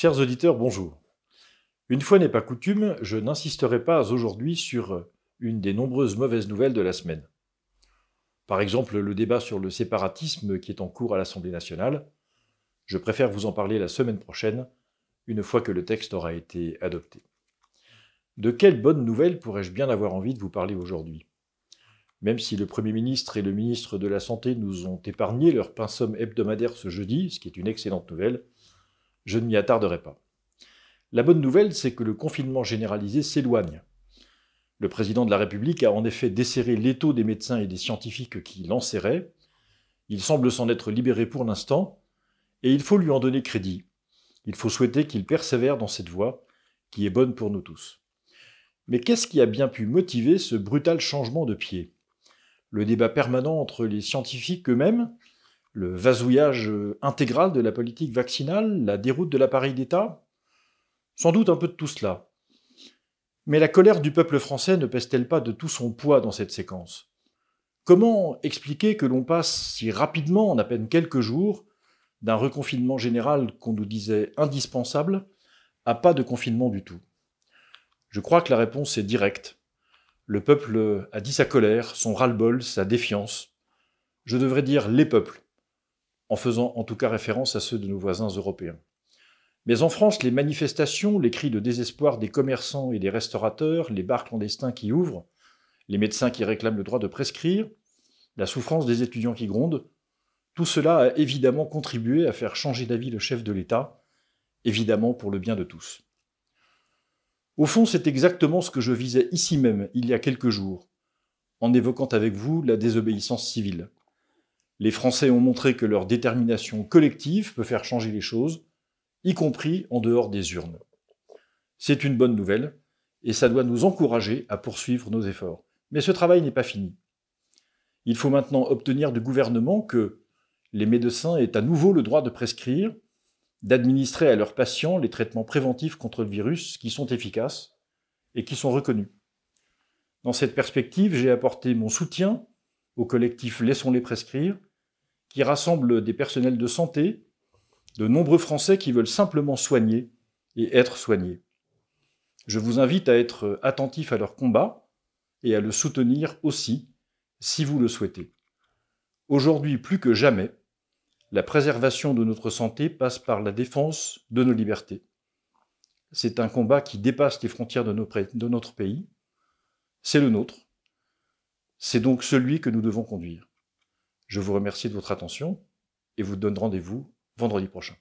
Chers auditeurs, bonjour. Une fois n'est pas coutume, je n'insisterai pas aujourd'hui sur une des nombreuses mauvaises nouvelles de la semaine. Par exemple, le débat sur le séparatisme qui est en cours à l'Assemblée nationale. Je préfère vous en parler la semaine prochaine, une fois que le texte aura été adopté. De quelles bonnes nouvelles pourrais-je bien avoir envie de vous parler aujourd'hui Même si le Premier ministre et le ministre de la Santé nous ont épargné leur pinceau hebdomadaire ce jeudi, ce qui est une excellente nouvelle, je ne m'y attarderai pas. La bonne nouvelle, c'est que le confinement généralisé s'éloigne. Le président de la République a en effet desserré l'étau des médecins et des scientifiques qui l'enserraient. Il semble s'en être libéré pour l'instant, et il faut lui en donner crédit. Il faut souhaiter qu'il persévère dans cette voie, qui est bonne pour nous tous. Mais qu'est-ce qui a bien pu motiver ce brutal changement de pied Le débat permanent entre les scientifiques eux-mêmes le vasouillage euh, intégral de la politique vaccinale, la déroute de l'appareil d'État Sans doute un peu de tout cela. Mais la colère du peuple français ne pèse-t-elle pas de tout son poids dans cette séquence Comment expliquer que l'on passe si rapidement, en à peine quelques jours, d'un reconfinement général qu'on nous disait indispensable à pas de confinement du tout Je crois que la réponse est directe. Le peuple a dit sa colère, son ras-le-bol, sa défiance. Je devrais dire les peuples, en faisant en tout cas référence à ceux de nos voisins européens. Mais en France, les manifestations, les cris de désespoir des commerçants et des restaurateurs, les bars clandestins qui ouvrent, les médecins qui réclament le droit de prescrire, la souffrance des étudiants qui grondent, tout cela a évidemment contribué à faire changer d'avis le chef de l'État, évidemment pour le bien de tous. Au fond, c'est exactement ce que je visais ici même, il y a quelques jours, en évoquant avec vous la désobéissance civile. Les Français ont montré que leur détermination collective peut faire changer les choses, y compris en dehors des urnes. C'est une bonne nouvelle, et ça doit nous encourager à poursuivre nos efforts. Mais ce travail n'est pas fini. Il faut maintenant obtenir du gouvernement que les médecins aient à nouveau le droit de prescrire, d'administrer à leurs patients les traitements préventifs contre le virus qui sont efficaces et qui sont reconnus. Dans cette perspective, j'ai apporté mon soutien au collectif Laissons-les prescrire qui rassemble des personnels de santé, de nombreux Français qui veulent simplement soigner et être soignés. Je vous invite à être attentif à leur combat et à le soutenir aussi, si vous le souhaitez. Aujourd'hui plus que jamais, la préservation de notre santé passe par la défense de nos libertés. C'est un combat qui dépasse les frontières de, de notre pays. C'est le nôtre. C'est donc celui que nous devons conduire. Je vous remercie de votre attention et vous donne rendez-vous vendredi prochain.